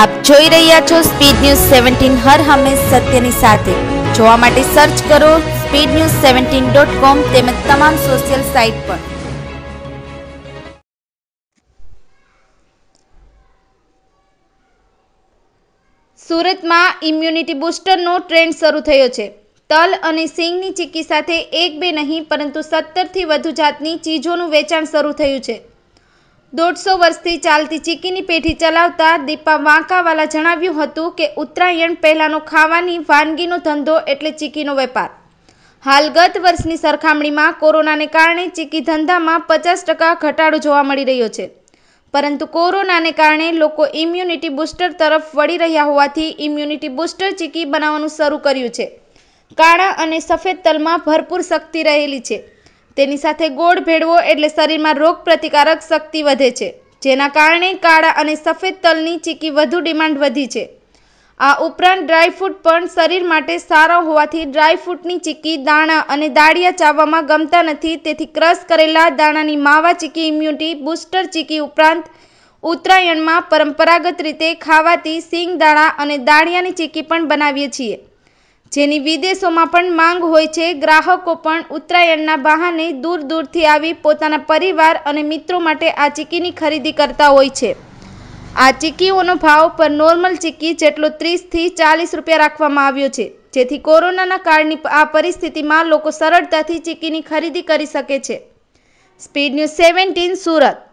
આપ જોઈ રહ્યા છો સ્પીડ ન્યૂઝ સેવન્ટીન હર હંમેશ સત્યની સાથે જોવા માટે સર્ચ કરો speed news seventeen dot com તેમજ તમામ સોશિયલ સાઇટ પર સુરતમાં ઇમ્યુનિટી બુસ્ટરનો ટ્રેન્ડ શરૂ થયો છે તલ અને સિંગની ચિક્કી સાથે એક બે નહીં પરંતુ સત્તરથી વધુ જાતની ચીજોનું વેચાણ શરૂ થયું છે દોઢસો વર્ષથી ચાલતી ચીકીની પેઢી ચલાવતા દીપા વાંકાવાલા જણાવ્યું હતું કે ઉત્તરાયણ પહેલાંનો ખાવાની વાનગીનો ધંધો એટલે ચીકીનો વેપાર હાલ ગત વર્ષની સરખામણીમાં કોરોનાને કારણે ચીકી ધંધામાં પચાસ ટકા ઘટાડો જોવા મળી રહ્યો છે પરંતુ કોરોનાને કારણે લોકો ઇમ્યુનિટી બૂસ્ટર તરફ વળી રહ્યા હોવાથી ઇમ્યુનિટી બૂસ્ટર ચીકી બનાવવાનું શરૂ કર્યું છે કાળા અને સફેદ તલમાં ભરપૂર શક્તિ રહેલી છે તેની સાથે ગોળ ભેળવો એટલે શરીરમાં રોગ પ્રતિકારક શક્તિ વધે છે જેના કારણે કાળા અને સફેદ તલની ચીકી વધુ ડિમાન્ડ વધી છે આ ઉપરાંત ડ્રાયફ્રૂટ પણ શરીર માટે સારા હોવાથી ડ્રાયફ્રૂટની ચીકી દાણા અને દાળિયા ચાવવામાં ગમતા નથી તેથી ક્રશ કરેલા દાણાની માવા ચીકી ઇમ્યુનિટી બુસ્ટર ચીકી ઉપરાંત ઉત્તરાયણમાં પરંપરાગત રીતે ખાવાથી સિંગ દાણા અને દાળિયાની ચીકી પણ બનાવીએ છીએ જેની વિદેશોમાં પણ માંગ હોય છે ગ્રાહકો પણ ઉત્તરાયણના બહાને દૂર દૂરથી આવી પોતાના પરિવાર અને મિત્રો માટે આ ચીકીની ખરીદી કરતા હોય છે આ ચીકીઓનો ભાવ પર નોર્મલ ચીકી જેટલો ત્રીસથી ચાલીસ રૂપિયા રાખવામાં આવ્યો છે જેથી કોરોનાના કાળની આ પરિસ્થિતિમાં લોકો સરળતાથી ચીકીની ખરીદી કરી શકે છે સ્પીડ ન્યૂઝ સેવન્ટીન સુરત